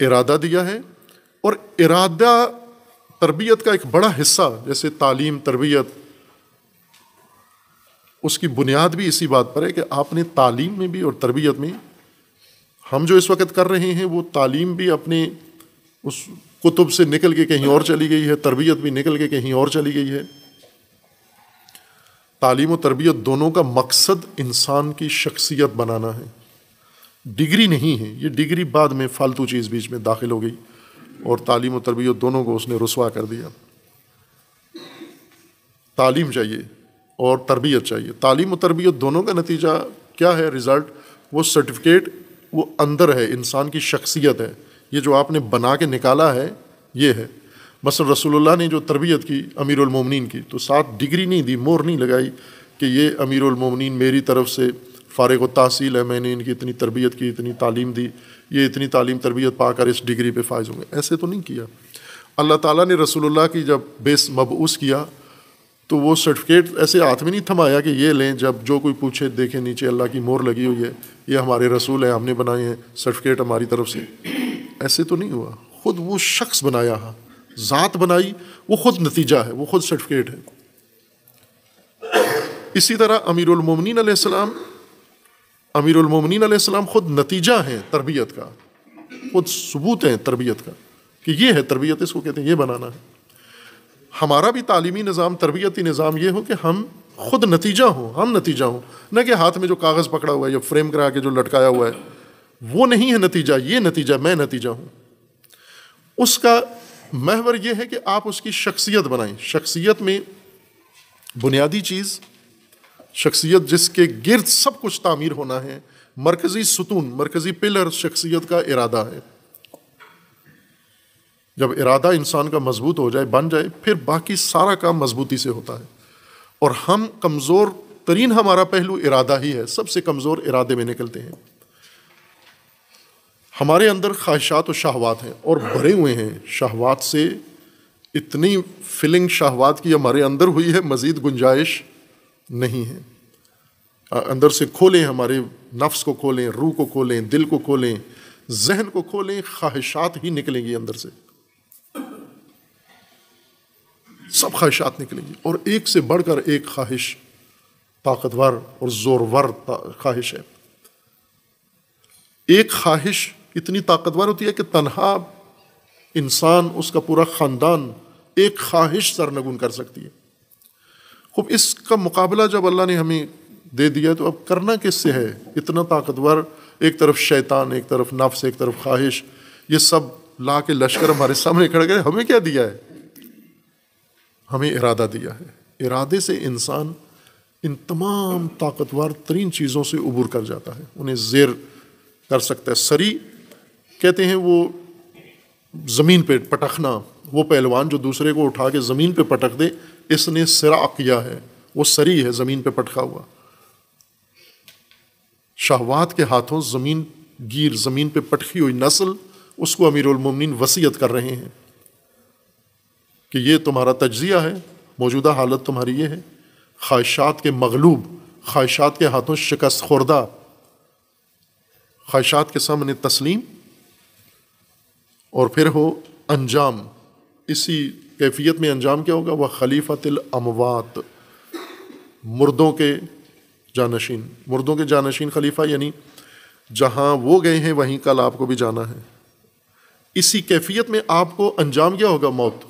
इरादा दिया है और इरादा तरबियत का एक बड़ा हिस्सा जैसे तालीम तरबियत उसकी बुनियाद भी इसी बात पर है कि आपने तालीम में भी और तरबियत में हम जो इस वक्त कर रहे हैं वो तालीम भी अपने उस कुतुब से निकल के कहीं और चली गई है तरबियत भी निकल के कहीं और चली गई है तालीम और तरबियत दोनों का मकसद इंसान की शख्सियत बनाना है डिग्री नहीं है ये डिग्री बाद में फालतू चीज़ बीच में दाखिल हो गई और तालीम और तरबियत दोनों को उसने रसवा कर दिया तालीम चाहिए और तरबियत चाहिए तालीम और तरबियत दोनों का नतीजा क्या है रिज़ल्ट वो सर्टिफिकेट वो अंदर है इंसान की शख्सियत है ये जो आपने बना के निकाला है ये है बस रसूलुल्लाह ने जो तरबियत की अमीरमिन की तो साथ डिग्री नहीं दी मोर नहीं लगाई कि ये अमीरमिन मेरी तरफ से फ़ारग व तहसील है मैंने इनकी इतनी तरबियत की इतनी तालीम दी ये इतनी तालीम तरबियत पा कर इस डिग्री पर फायज होंगे ऐसे तो नहीं किया अल्लाह ताला ने रसूलुल्लाह की जब बेस मबूस किया तो वो सर्टिफिकेट ऐसे हाथ में नहीं थमाया कि ये लें जब जो कोई पूछे देखे नीचे अल्लाह की मोर लगी हुई है ये हमारे रसूल हैं हमने बनाए हैं सर्टिफिकेट हमारी तरफ से ऐसे तो नहीं हुआ खुद वो शख्स बनाया है ज़ात बनाई वो खुद नतीजा है वो खुद सर्टिफिकेट है इसी तरह अमीरमिन अमीरमिन आसमाम ख़ुद नतीजा हैं तरबियत का खुद सबूत हैं तरबियत का कि ये है तरबियत इसको कहते हैं ये बनाना है हमारा भी तालीमी निज़ाम तरबियती निज़ाम ये हो कि हम खुद नतीजा हो हम नतीजा हो न कि हाथ में जो कागज़ पकड़ा हुआ है या फ्रेम करा के जो लटकाया हुआ है वो नहीं है नतीजा ये नतीजा मैं नतीजा हूँ उसका महवर यह है कि आप उसकी शख्सियत बनाएं शख्सियत में बुनियादी चीज़ शख्सियत जिसके गिरद सब कुछ तामीर होना है मरकज़ी सुतून मरकज़ी पिलर शख्सियत का इरादा है जब इरादा इंसान का मजबूत हो जाए बन जाए फिर बाकी सारा काम मजबूती से होता है और हम कमज़ोर तरीन हमारा पहलू इरादा ही है सबसे कमज़ोर इरादे में निकलते हैं हमारे अंदर ख्वाहिशात और शाहवात हैं और भरे हुए हैं शाहवात से इतनी फीलिंग शाहवात की हमारे अंदर हुई है मज़ीद गुंजाइश नहीं है अंदर से खोलें हमारे नफ्स को खोलें रूह को खोलें दिल को खोलें जहन को खोलें ख्वाहिशात ही निकलेंगी अंदर से सब ख्वाहिशात निकलेंगी और एक से बढ़कर एक ख्वाहिश ताकतवर और ज़ोरवर ख्वाहिश है एक ख्वाहिश इतनी ताकतवर होती है कि तनहा इंसान उसका पूरा ख़ानदान एक ख्वाहिश सरनगुन कर सकती है खूब इसका मुकाबला जब अल्लाह ने हमें दे दिया तो अब करना किससे है इतना ताकतवर एक तरफ शैतान एक तरफ नफ्स एक तरफ ख्वाहिश ये सब ला के लश्कर हमारे सामने खड़े गए हमें क्या दिया है हमें इरादा दिया है इरादे से इंसान इन तमाम ताकतवर तरीन चीज़ों से उबूर कर जाता है उन्हें जेर कर सकता है सरी कहते हैं वो ज़मीन पर पटखना वो पहलवान जो दूसरे को उठा के ज़मीन पर पटक दे इसने सिरा किया है वो सरी है ज़मीन पर पटका हुआ शहवात के हाथों ज़मीन गिर ज़मीन पर पटकी हुई नस्ल उसको अमीर अमीरमिन वसीयत कर रहे हैं कि ये तुम्हारा तजिया है मौजूदा हालत तुम्हारी ये है ख्वाहिशात के मगलूब ख्वाहिशात के हाथों शिकस्त खुर्दा ख्वाहिशात के सामने तस्लीम और फिर हो अंजाम इसी कैफियत में अंजाम क्या होगा वह खलीफत अमवात मुर्दों के जानशीन मुर्दों के जानशीन खलीफा यानी जहाँ वो गए हैं वहीं कल आपको भी जाना है इसी कैफियत में आपको अंजाम क्या होगा मौत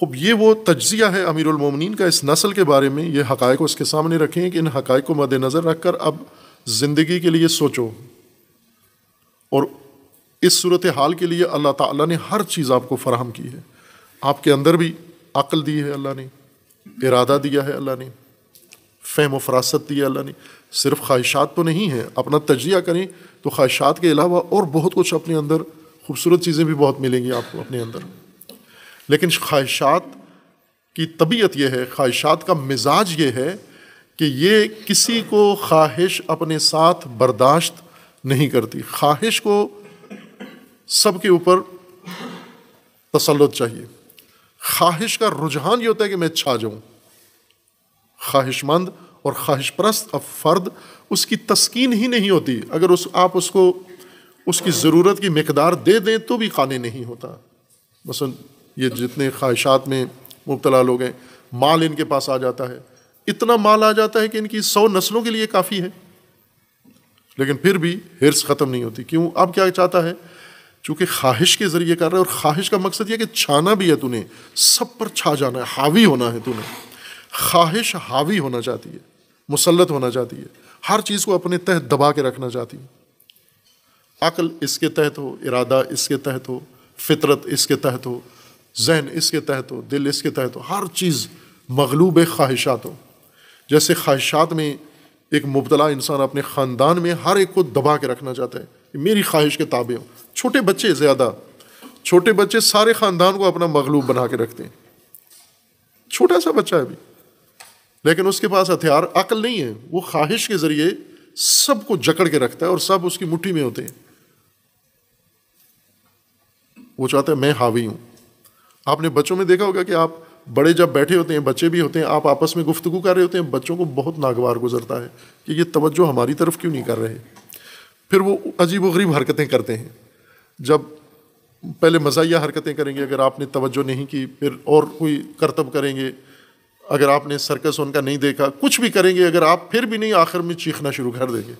खूब ये वो तजिया है अमीरमिन का इस नस्ल के बारे में ये हक़ को इसके सामने रखें कि इन हक़ को मद्नज़र रख कर अब ज़िंदगी के लिए सोचो और इस सूरत हाल के लिए अल्लाह ताला ने हर चीज़ आपको फ़राहम की है आपके अंदर भी अक्ल दी है अल्लाह ने इरादा दिया है अल्लाह ने फ़हम व फरासत है अल्लाह ने सिर्फ ख्वाहिशात तो नहीं है अपना तजिया करें तो ख्वाहिशात के अलावा और बहुत कुछ अपने अंदर खूबसूरत चीज़ें भी बहुत मिलेंगी आपको अपने अंदर लेकिन ख्वाहिशात की तबीयत यह है ख्वाहिशात का मिजाज ये है कि ये किसी को ख्वाहिश अपने साथ बर्दाश्त नहीं करती ख्वाहिश को सबके ऊपर तसलत चाहिए ख्वाहिश का रुझान ये होता है कि मैं छा जाऊं ख्वाहिशमंद और ख्वाहिश परस्त अब फ़र्द उसकी तस्कीन ही नहीं होती अगर उस आप उसको उसकी ज़रूरत की मकदार दे दें तो भी खाने नहीं होता मसलन ये जितने ख्वाहिशात में मुबतला लोग हैं माल इनके पास आ जाता है इतना माल आ जाता है कि इनकी सौ नस्लों के लिए काफ़ी है लेकिन फिर भी हिरस ख़त्म नहीं होती क्यों अब क्या चाहता है चूँकि ख्वाहिश के ज़रिए कर रहा है और ख्वाहिश का मकसद यह कि छाना भी है तूने सब पर छा जाना है हावी होना है तूने ख्वाहिश हावी होना चाहती है मुसलत होना चाहती है हर चीज़ को अपने तहत दबा के रखना चाहती है अकल इसके तहत हो इरादा इसके तहत हो फितरत इसके तहत हो जहन इसके तहत हो दिल इसके तहत हो हर चीज़ मगलूब ख्वाहिशात हो जैसे ख्वाहिशात में एक मुबतला इंसान अपने ख़ानदान में हर एक को दबा के रखना चाहता है मेरी ख्वाहिश के ताबे हो छोटे बच्चे ज़्यादा छोटे बच्चे सारे ख़ानदान को अपना मगलूब बना के रखते हैं छोटा सा बच्चा है अभी लेकिन उसके पास हथियार अकल नहीं है वो ख्वाहिश के ज़रिए सबको जकड़ के रखता है और सब उसकी मुठ्ठी में होते हैं वो चाहता है मैं हावी हूं आपने बच्चों में देखा होगा कि आप बड़े जब बैठे होते हैं बच्चे भी होते हैं आप आपस में गुफ्तु कर रहे होते हैं बच्चों को बहुत नागवार गुजरता है कि ये तवज्जो हमारी तरफ क्यों नहीं कर रहे फिर वो अजीब व गरीब हरकतें करते हैं जब पहले मज़ाया हरकतें करेंगे अगर आपने तवज्जो नहीं की फिर और कोई करतब करेंगे अगर आपने सर्कस उनका नहीं देखा कुछ भी करेंगे अगर आप फिर भी नहीं आखिर में चीखना शुरू कर देंगे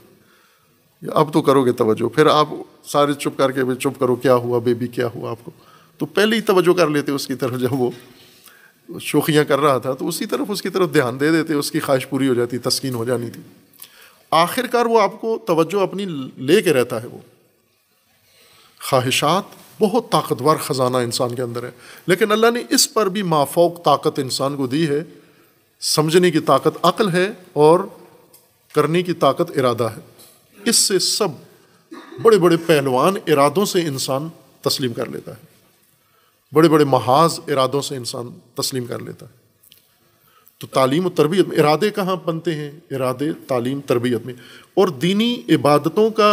अब तो करोगे तवज्जो फिर आप सारे चुप करके चुप करो क्या हुआ बेबी क्या हुआ आपको तो पहले ही तवज्जो कर लेते उसकी तरफ जब वो शोखियाँ कर रहा था तो उसी तरफ उसकी तरफ ध्यान दे देते उसकी ख्वाहिश पूरी हो जाती तस्कीन हो जानी थी आखिरकार वो आपको तवज्जो अपनी ले के रहता है वो ख्वाहिशात बहुत ताकतवर ख़जाना इंसान के अंदर है लेकिन अल्लाह ने इस पर भी माफोक ताकत इंसान को दी है समझने की ताकत अक्ल है और करने की ताकत इरादा है इससे सब बड़े बड़े पहलवान इरादों से इंसान तस्लीम कर लेता है बड़े बड़े महाज इरादों से इंसान तस्लीम कर लेता है तो तालीम और तरबियत में इरादे कहाँ बनते हैं इरादे तालीम तरबियत में और दीनी इबादतों का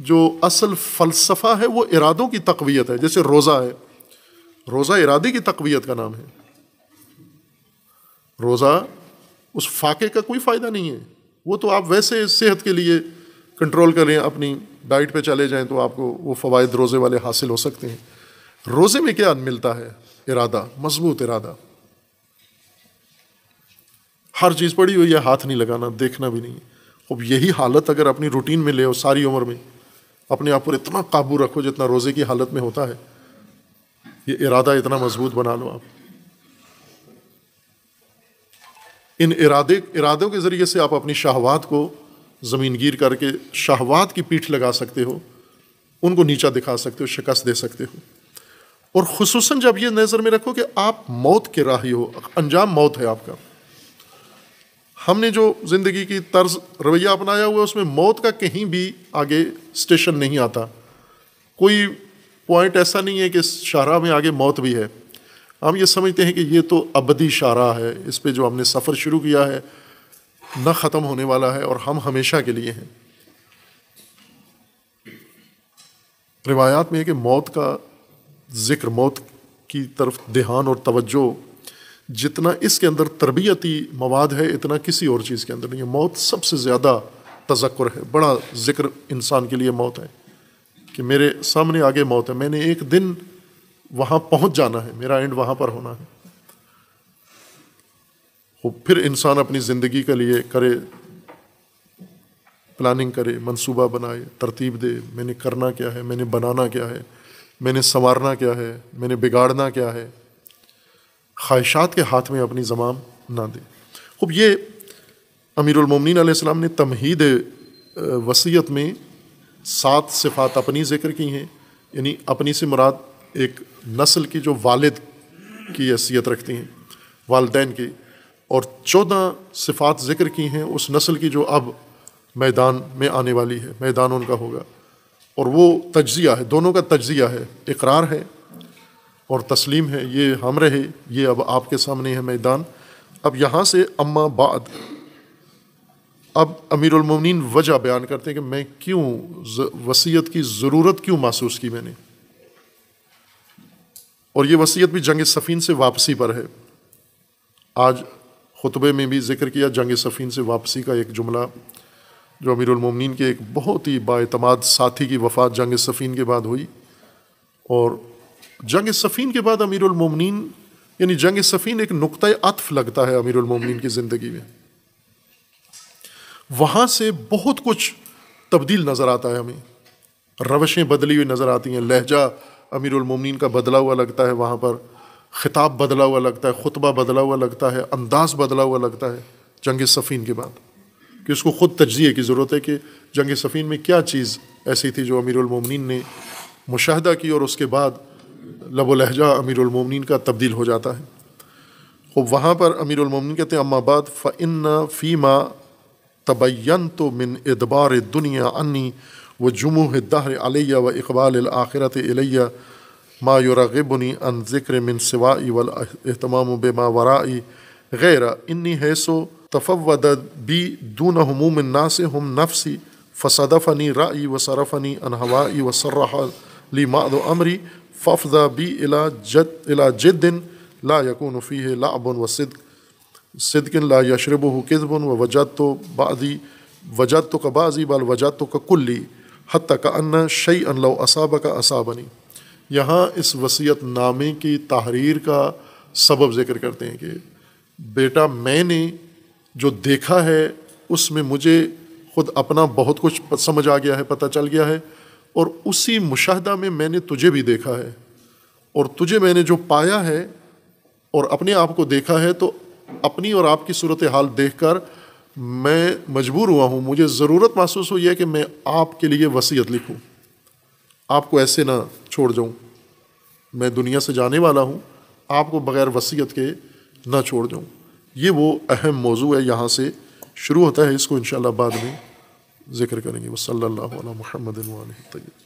जो असल फ़लसफ़ा है वो इरादों की तकवीत है जैसे रोज़ा है रोज़ा इरादे की तकवीत का नाम है रोज़ा उस फाके का कोई फ़ायदा नहीं है वो तो आप वैसे सेहत के लिए कंट्रोल करें अपनी डाइट पे चले जाएं तो आपको वो फ़वाद रोज़े वाले हासिल हो सकते हैं रोज़े में क्या मिलता है इरादा मजबूत इरादा हर चीज़ पड़ी हुई है हाथ नहीं लगाना देखना भी नहीं है अब यही हालत अगर अपनी रूटीन में ले हो सारी उम्र में अपने आप पर इतना काबू रखो जितना रोज़े की हालत में होता है ये इरादा इतना मजबूत बना लो आप इन इरादे इरादों के ज़रिए से आप अपनी शाहवात को ज़मीनगीर करके शाहवात की पीठ लगा सकते हो उनको नीचा दिखा सकते हो शिकस्त दे सकते हो और खसूस जब ये नज़र में रखो कि आप मौत के राही हो अंजाम मौत है आपका हमने जो ज़िंदगी की तर्ज रवैया अपनाया हुआ है उसमें मौत का कहीं भी आगे स्टेशन नहीं आता कोई पॉइंट ऐसा नहीं है कि इस शाहरा में आगे मौत भी है हम ये समझते हैं कि ये तो अबदी शाहरा है इस पर जो हमने सफ़र शुरू किया है न ख़त्म होने वाला है और हम हमेशा के लिए हैं रिवायात में है कि मौत का ज़िक्र मौत की तरफ ध्यान और तवज्जो जितना इसके अंदर तरबियती मवाद है इतना किसी और चीज़ के अंदर नहीं है मौत सबसे ज़्यादा तजक्र है बड़ा ज़िक्र इंसान के लिए मौत है कि मेरे सामने आगे मौत है मैंने एक दिन वहाँ पहुँच जाना है मेरा एंड वहाँ पर होना है वो फिर इंसान अपनी ज़िंदगी के लिए करे प्लानिंग करे मंसूबा बनाए तरतीब दे मैंने करना क्या है मैंने बनाना क्या है मैंने संवारना क्या है मैंने बिगाड़ना क्या है ख्वाहिशात के हाथ में अपनी जमाम ना दें खूब ये अमीरमिन आसमाम ने तमहीद वसीयत में सात सिफात अपनी ज़िक्र की हैं यानी अपनी से मुराद एक नस्ल की जो वालद की हैसियत रखती हैं वालदेन की और चौदह सिफात ज़िक्र की हैं उस नस्ल की जो अब मैदान में आने वाली है मैदान उनका होगा और वो तज़िया है दोनों का तज़िया है इकरार है और तस्लीम है ये हम रहे ये अब आपके सामने है मैदान अब यहाँ से अम्मा बाद अब अमीरमिन वजह बयान करते हैं कि मैं क्यों वसीयत की ज़रूरत क्यों महसूस की मैंने और ये वसीयत भी जंग सफ़ीन से वापसी पर है आज खुतबे में भी जिक्र किया जंग सफ़ीन से वापसी का एक जुमला जो अमीरमिन के एक बहुत ही बातमाद साथी की वफ़ात जंग सफ़ीन के बाद हुई और जंग सफ़ीन के बाद अमीर अमीरमिन यानी जंग सफ़ीन एक नुक़ अतफ लगता है अमीर अमीरमिन की ज़िंदगी में वहाँ से बहुत कुछ तब्दील नज़र आता है हमें रवशें बदली हुई नज़र आती हैं लहजा अमीर उलमन का बदला हुआ लगता है वहाँ पर ख़िताब बदला हुआ लगता है खुतबा बदला हुआ लगता है अंदाज़ बदला हुआ लगता है जंग सफ़ीन के बाद कि उसको ख़ुद तजिए की ज़रूरत है कि जंग सफ़ीन में क्या चीज़ ऐसी थी जो अमीर अमीरमिन ने मुशाह की और उसके बाद लब लहजा अमीरमिन का तब्दील हो जाता है खूब वहाँ पर अमीरमिन कहते हैं अम्माबाद फ़ी फ़ीमा तबैन तो मिन एदबार दुनिया अन्नी व जमुह दहर अलैया व इकबाल आखिरत अलैया मा युरगबनी अन ज़िक्र मिन सिवाई वल अहतमाम बेमा वराई गैर इन्नी हैसो तफवद बी दून हमूम नास हम नफसी फ़सदफ़नी राई व सरफ़नी अनहवाई व सर्रह ली माद अमरी फ़फ़ा बी इला जद अला जिदिन ला यकून फ़ी है लाबन व सिद सिदकिन ला यशरब किदबन व वजत तो बाजी वजत तो का बाजी बल वजत तो का कुल्ली हत का अन्न शई अन लो असाब का असाबनी यहाँ इस वसीयत नामे की तहरीर का सबब ज़िक्र करते हैं कि बेटा मैंने जो देखा है उसमें मुझे खुद अपना बहुत कुछ समझ आ गया है पता चल गया है और उसी मुशाहदा में मैंने तुझे भी देखा है और तुझे मैंने जो पाया है और अपने आप को देखा है तो अपनी और आपकी सूरत हाल देख कर मैं मजबूर हुआ हूँ मुझे ज़रूरत महसूस हुई है कि मैं आपके लिए वसीयत लिखूँ आपको ऐसे ना छोड़ जाऊँ मैं दुनिया से जाने वाला हूँ आपको बग़ैर वसीयत के ना छोड़ जाऊँ ये वो अहम मौजू है यहाँ से शुरू होता है इसको इन बाद में जिक्र करेंगे वसल्ला महमद वाल तैयब